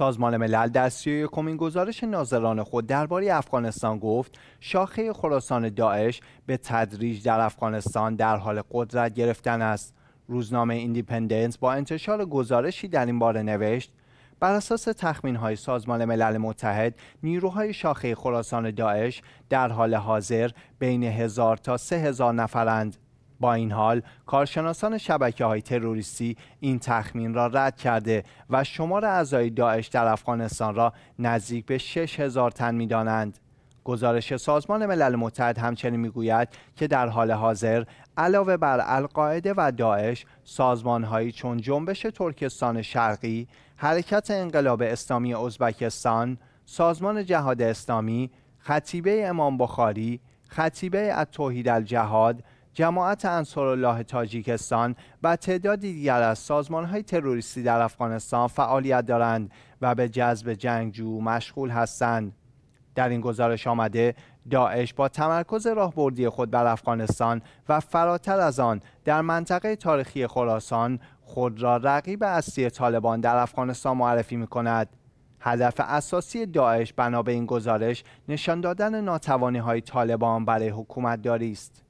سازمان ملل در سی کمین گزارش ناظران خود درباره افغانستان گفت شاخه خراسان داعش به تدریج در افغانستان در حال قدرت گرفتن است روزنامه ایندیپندنس با انتشار گزارشی در این باره نوشت بر اساس تخمین های سازمان ملل متحد نیروهای شاخه خراسان داعش در حال حاضر بین هزار تا سه هزار نفرند با این حال کارشناسان شبکه های تروریستی این تخمین را رد کرده و شمار اعضای داعش در افغانستان را نزدیک به 6 هزار تن می دانند. گزارش سازمان ملل متحد همچنین میگوید که در حال حاضر علاوه بر القاعده و داعش سازمانهایی چون جنبش ترکستان شرقی، حرکت انقلاب اسلامی ازبکستان، سازمان جهاد اسلامی، خطیبه امام بخاری، خطیبه توحید الجهاد، جماعت انصار الله تاجیکستان و تعدادی دیگر از های تروریستی در افغانستان فعالیت دارند و به جذب جنگجو مشغول هستند. در این گزارش آمده داعش با تمرکز راهبردی خود بر افغانستان و فراتر از آن در منطقه تاریخی خراسان خود را رقیب اصلی طالبان در افغانستان معرفی می کند. هدف اساسی داعش بنا به این گزارش نشان دادن ناتوانی های طالبان برای حکومت داری است.